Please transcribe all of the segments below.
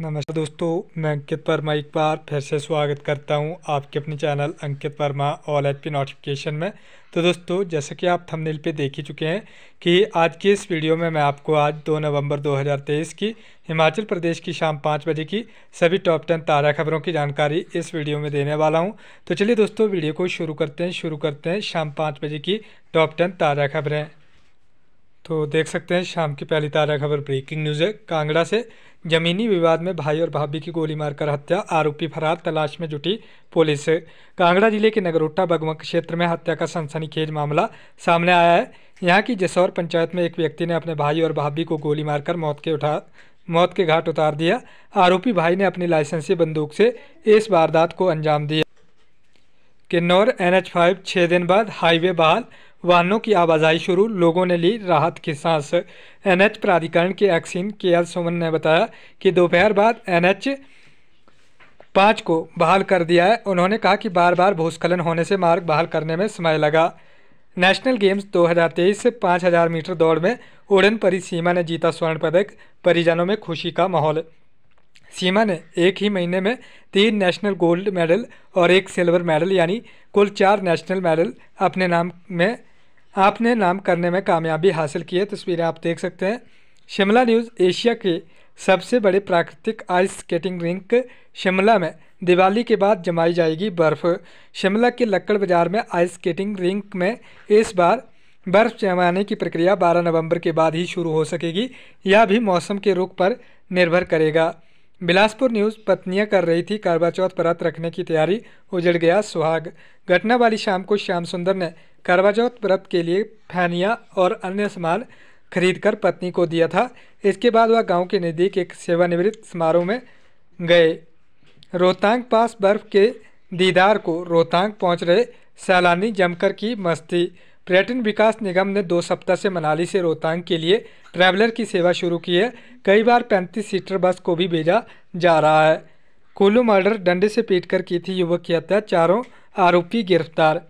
नमस्कार दोस्तों मैं अंकित वर्मा एक बार फिर से स्वागत करता हूं आपके अपने channel Ankit Verma all H की नोटिफिकेशन में तो दोस्तों जैसा कि आप थंबनेल पे देख ही चुके हैं कि आज की इस वीडियो में मैं आपको आज 2 नवंबर 2023 की हिमाचल प्रदेश की शाम पाँच बजे की सभी टॉप टेन ताज़ा खबरों की जानकारी इस वीडियो में देने वाला हूँ तो चलिए दोस्तों वीडियो को शुरू करते हैं शुरू करते हैं शाम पाँच बजे की टॉप टेन ताज़ा खबरें तो देख सकते हैं शाम की पहली ताज़ा खबर ब्रेकिंग न्यूज़ है कांगड़ा से जमीनी विवाद में भाई और भाभी की गोली मारकर हत्या आरोपी फरार तलाश में जुटी पुलिस कांगड़ा जिले के नगरोटा बगवा क्षेत्र में हत्या का सनसनीखेज मामला सामने आया है यहाँ की जसौर पंचायत में एक व्यक्ति ने अपने भाई और भाभी को गोली मारकर मौत के उठा मौत के घाट उतार दिया आरोपी भाई ने अपनी लाइसेंसी बंदूक से इस वारदात को अंजाम दिया किन्नौर एन एच फाइव दिन बाद हाईवे बहाल वाहनों की आवाजाही शुरू लोगों ने ली राहत की सांस एनएच प्राधिकरण के एक्सीन के एल सुमन ने बताया कि दोपहर बाद एनएच पाँच को बहाल कर दिया है उन्होंने कहा कि बार बार भूस्खलन होने से मार्ग बहाल करने में समय लगा नेशनल गेम्स 2023 से 5000 मीटर दौड़ में उड़न परी सीमा ने जीता स्वर्ण पदक परिजनों में खुशी का माहौल सीमा ने एक ही महीने में तीन नेशनल गोल्ड मेडल और एक सिल्वर मेडल यानी कुल चार नेशनल मेडल अपने नाम में आपने नाम करने में कामयाबी हासिल की है तस्वीरें आप देख सकते हैं शिमला न्यूज़ एशिया के सबसे बड़े प्राकृतिक आइस स्केटिंग रिंक शिमला में दिवाली के बाद जमाई जाएगी बर्फ़ शिमला के लक्कड़ बाज़ार में आइस स्केटिंग रिंक में इस बार बर्फ़ जमाने की प्रक्रिया 12 नवंबर के बाद ही शुरू हो सकेगी यह भी मौसम के रुख पर निर्भर करेगा बिलासपुर न्यूज़ पत्नियां कर रही थी करवा चौथ परत रखने की तैयारी उजड़ गया सुहाग घटना वाली शाम को श्याम सुंदर ने करवाचौथ व्रत के लिए फैनिया और अन्य सामान खरीदकर पत्नी को दिया था इसके बाद वह गांव के नज़दीक एक सेवानिवृत्त समारोह में गए रोहतांग पास बर्फ के दीदार को रोहतांग पहुंच रहे सैलानी जमकर की मस्ती पर्यटन विकास निगम ने दो सप्ताह से मनाली से रोहतांग के लिए ट्रैवलर की सेवा शुरू की है कई बार पैंतीस सीटर बस को भी भेजा जा रहा है कुल्लू मर्डर डंडे से कर की थी युवक की हत्या चारों आरोपी गिरफ्तार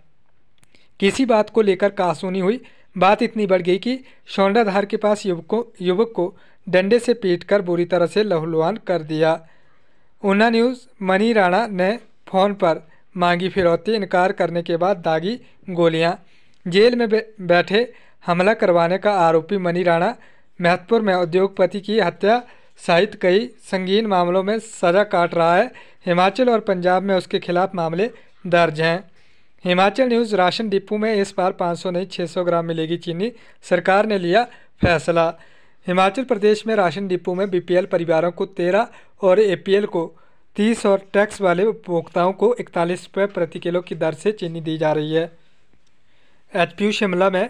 किसी बात को लेकर कहासुनी हुई बात इतनी बढ़ गई कि शौंडाधार के पास युवकों युवक को डंडे से पीट कर बुरी तरह से लहूलुहान कर दिया ऊना न्यूज़ मनी राणा ने फ़ोन पर मांगी फिरौती इनकार करने के बाद दागी गोलियां जेल में बैठे हमला करवाने का आरोपी मनी राणा महतपुर में उद्योगपति की हत्या सहित कई संगीन मामलों में सजा काट रहा है हिमाचल और पंजाब में उसके खिलाफ मामले दर्ज हैं हिमाचल न्यूज़ राशन डिपो में इस बार 500 नहीं 600 ग्राम मिलेगी चीनी सरकार ने लिया फैसला हिमाचल प्रदेश में राशन डिपो में बीपीएल परिवारों को 13 और एपीएल को 30 और टैक्स वाले उपभोक्ताओं को इकतालीस रुपये प्रति किलो की दर से चीनी दी जा रही है एचपीयू शिमला में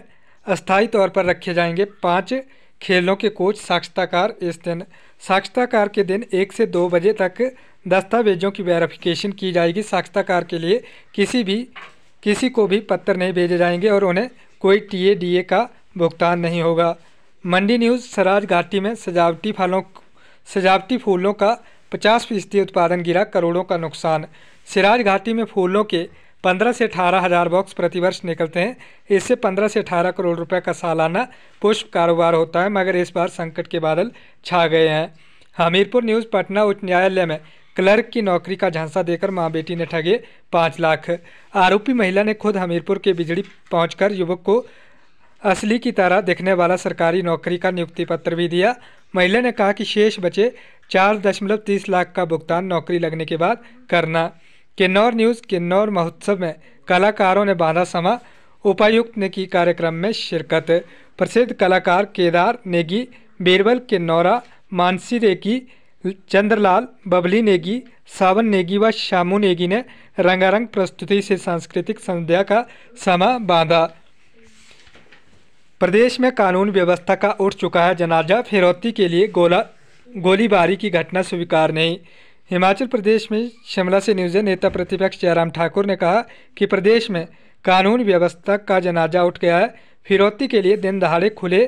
अस्थायी तौर पर रखे जाएंगे पाँच खेलों के कोच साक्षताकार इस दिन साक्षताकार के दिन एक से दो बजे तक दस्तावेजों की वेरिफिकेशन की जाएगी साक्षताकार के लिए किसी भी किसी को भी पत्र नहीं भेजे जाएंगे और उन्हें कोई टीए ए का भुगतान नहीं होगा मंडी न्यूज़ सराज घाटी में सजावटी फलों सजावटी फूलों का पचास फीसदी उत्पादन गिरा करोड़ों का नुकसान सिराज घाटी में फूलों के पंद्रह से अठारह हज़ार बॉक्स प्रतिवर्ष निकलते हैं इससे पंद्रह से अठारह करोड़ रुपए का सालाना पुष्प कारोबार होता है मगर इस बार संकट के बादल छा गए हैं हमीरपुर न्यूज़ पटना उच्च न्यायालय में क्लर्क की नौकरी का झांसा देकर मां बेटी ने ठगे पाँच लाख आरोपी महिला ने खुद हमीरपुर के बिजली पहुंचकर युवक को असली की तरह देखने वाला सरकारी नौकरी का नियुक्ति पत्र भी दिया महिला ने कहा कि शेष बचे चार दशमलव तीस लाख का भुगतान नौकरी लगने के बाद करना किन्नौर न्यूज़ किन्नौर महोत्सव में कलाकारों ने बांधा समा उपायुक्त ने की कार्यक्रम में शिरकत प्रसिद्ध कलाकार केदार नेगी बीरबल किन्नौरा मानसी रेकी चंद्रलाल बबली नेगी सावन नेगी व श्यामू नेगी ने रंगारंग प्रस्तुति से सांस्कृतिक संध्या का समा बांधा प्रदेश में कानून व्यवस्था का उठ चुका है जनाजा फिरौती के लिए गोला गोलीबारी की घटना स्वीकार नहीं हिमाचल प्रदेश में शिमला से न्यूज नेता प्रतिपक्ष जयराम ठाकुर ने कहा कि प्रदेश में कानून व्यवस्था का जनाजा उठ गया है फिरौती के लिए दिन दहाड़े खुले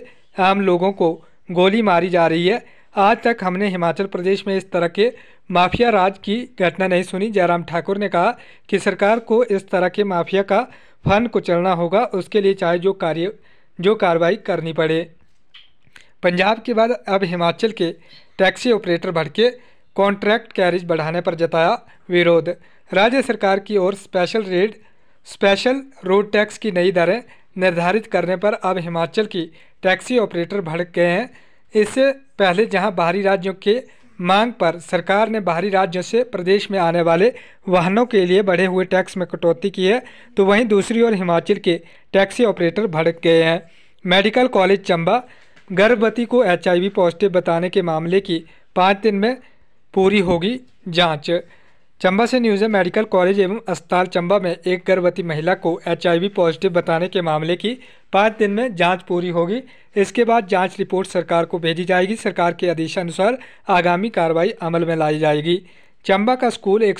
आम लोगों को गोली मारी जा रही है आज तक हमने हिमाचल प्रदेश में इस तरह के माफिया राज की घटना नहीं सुनी जयराम ठाकुर ने कहा कि सरकार को इस तरह के माफिया का फन कुचलना होगा उसके लिए चाहे जो कार्य जो कार्रवाई करनी पड़े पंजाब के बाद अब हिमाचल के टैक्सी ऑपरेटर भड़के कॉन्ट्रैक्ट कैरेज बढ़ाने पर जताया विरोध राज्य सरकार की ओर special red special road tax की नई दरें निर्धारित करने पर अब हिमाचल की टैक्सी ऑपरेटर भड़क गए हैं इससे पहले जहां बाहरी राज्यों के मांग पर सरकार ने बाहरी राज्यों से प्रदेश में आने वाले वाहनों के लिए बढ़े हुए टैक्स में कटौती की है तो वहीं दूसरी ओर हिमाचल के टैक्सी ऑपरेटर भड़क गए हैं मेडिकल कॉलेज चंबा गर्भवती को एचआईवी पॉजिटिव बताने के मामले की पाँच दिन में पूरी होगी जांच चंबा से न्यूज़ मेडिकल कॉलेज एवं अस्पताल चंबा में एक गर्भवती महिला को एचआईवी पॉजिटिव बताने के मामले की पाँच दिन में जांच पूरी होगी इसके बाद जांच रिपोर्ट सरकार को भेजी जाएगी सरकार के आदेशानुसार आगामी कार्रवाई अमल में लाई जाएगी चंबा का स्कूल एक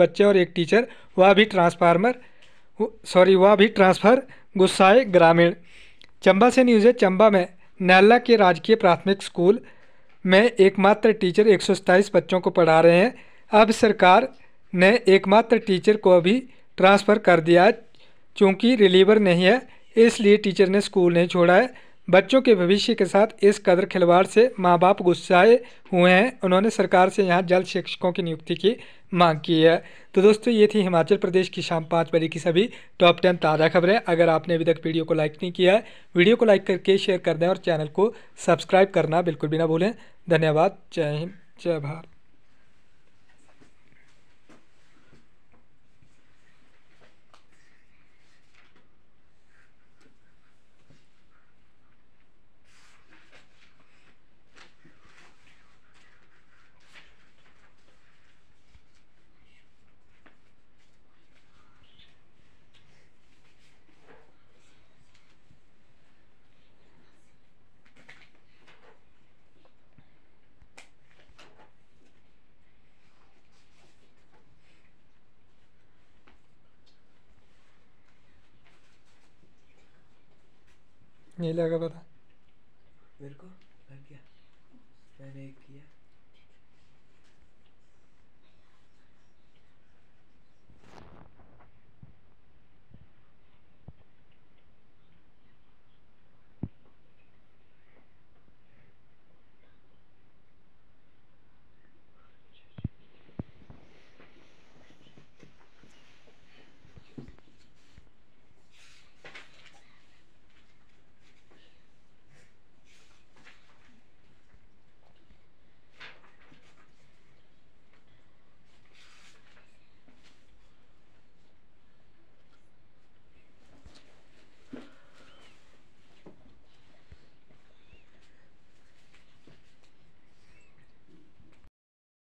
बच्चे और एक टीचर वह भी ट्रांसफार्मर सॉरी वह भी ट्रांसफ़र गुस्साए ग्रामीण चंबा से न्यूज़ चंबा में नैला के राजकीय प्राथमिक स्कूल में एकमात्र टीचर एक बच्चों को पढ़ा रहे हैं अब सरकार ने एकमात्र टीचर को अभी ट्रांसफ़र कर दिया चूँकि रिलीवर नहीं है इसलिए टीचर ने स्कूल नहीं छोड़ा है बच्चों के भविष्य के साथ इस कदर खिलवाड़ से माँ बाप गुस्साए हुए हैं उन्होंने सरकार से यहाँ जल्द शिक्षकों की नियुक्ति की मांग की है तो दोस्तों ये थी हिमाचल प्रदेश की शाम पाँच बजे की सभी टॉप टेन ताज़ा खबरें अगर आपने अभी तक वीडियो को लाइक नहीं किया है वीडियो को लाइक करके शेयर कर दें और चैनल को सब्सक्राइब करना बिल्कुल भी ना भूलें धन्यवाद जय हिंद जय भारत नहीं लगा पता मेरे को लग गया मैंने एक किया